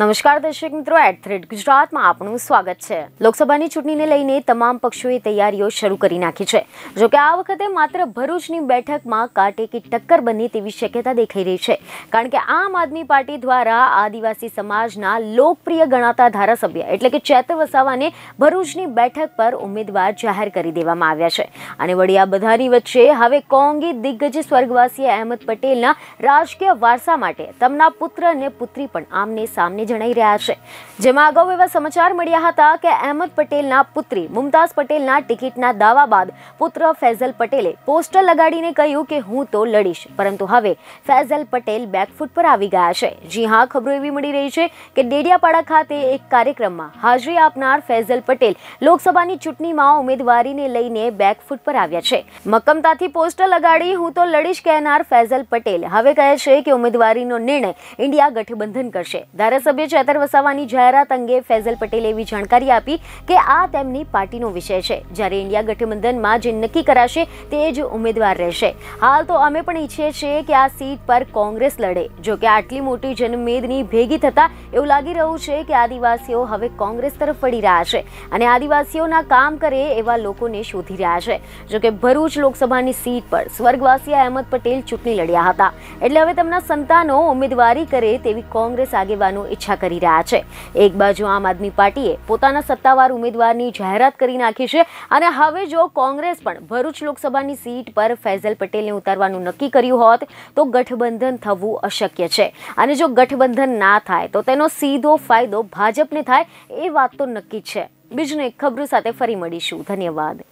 નમસ્કાર દર્શક મિત્રો એટ થ્રેડ ગુજરાતમાં આપનું સ્વાગત છે લોકસભાની ચૂંટણીને લઈને તમામ પક્ષોએ તૈયારીઓ શરૂ કરી નાખી છે જોકે આ વખતે માત્ર ભરૂચની બેઠકમાં કાટેકી ટક્કર બને તેવી શક્યતા દેખાઈ રહી છે કારણ કે આમ આદમી પાર્ટી દ્વારા આદિવાસી સમાજના લોકપ્રિય ગણાતા ધારાસભ્ય એટલે કે ચેતર વસાવાને ભરૂચની બેઠક પર ઉમેદવાર જાહેર કરી દેવામાં આવ્યા છે અને વળી આ બધાની વચ્ચે હવે કોંગી દિગ્ગજ સ્વર્ગવાસી અહેમદ પટેલના રાજકીય વારસા માટે તેમના પુત્ર અને પુત્રી પણ આમને સામને જણાઈ રહ્યા છે જે માં અગાઉ એવા સમાચાર મળ્યા હતા કે અહેમદ પટેલના પુત્રી મુમતાઝ પટેલના ટિકિટના દાવા બાદ પુત્ર ફેઝલ પટેલે પોસ્ટર લગાડીને કહ્યું કે હું તો લડીશ પરંતુ હવે ફેઝલ પટેલ બેકફૂટ પર આવી ગયા છે જી હા ખબર આવી મડી રહી છે કે દેડિયાપાડા ખાતે એક કાર્યક્રમમાં હાજરી આપનાર ફેઝલ પટેલ લોકસભાની ચૂંટણીમાં ઉમેદવારીને લઈને બેકફૂટ પર આવ્યા છે મક્કમતાથી પોસ્ટર લગાડી હું તો લડીશ કહેનાર ફેઝલ પટેલ હવે કહે છે કે ઉમેદવારીનો નિર્ણય ઇન્ડિયા ગઠબંધન કરશે ધારાસભ્ય જે ચૈતરવસાવવાની જાહેરાત અંગે ફેઝલ પટેલ એવી જાણકારી આપી કે આ તેમની પાર્ટીનો વિષય છે જ્યારે ઇન્ડિયા ગઠબંધનમાં જે નક્કી કરાશે તે જ ઉમેદવાર રહેશે હાલ તો અમે પણ ઈચ્છે છે કે આ સીટ પર કોંગ્રેસ લડે જો કે આટલી મોટી જનમેદની ભેગી થતા એવું લાગી રહ્યું છે કે આદિવાસીઓ હવે કોંગ્રેસ તરફ વળી રહ્યા છે અને આદિવાસીઓનો કામ કરે એવા લોકોને શોધી રહ્યા છે જો કે ભરૂચ લોકસભાની સીટ પર સ્વર્ગવાસી આહમદ પટેલ ચૂંટણી લડ્યા હતા એટલે હવે તેમના સંતાનો ઉમેદવારી કરે તેવી કોંગ્રેસ આગળવાનો અપેક્ષા કરી રહ્યા છે એક બાજુ આમ આદમી પાર્ટીએ પોતાના સત્તાવાર ઉમેદવારની જાહેરાત કરી નાખી છે અને હવે જો કોંગ્રેસ પણ ભરૂચ લોકસભાની સીટ પર ફૈઝલ પટેલને ઉતારવાનું નક્કી કર્યું હોત તો ગઠબંધન થવું અશક્ય છે અને જો ગઠબંધન ના થાય તો તેનો સીધો ફાયદો ભાજપને થાય એ વાત તો નક્કી છે બીજને ખબરો સાથે ફરી મળીશું ધન્યવાદ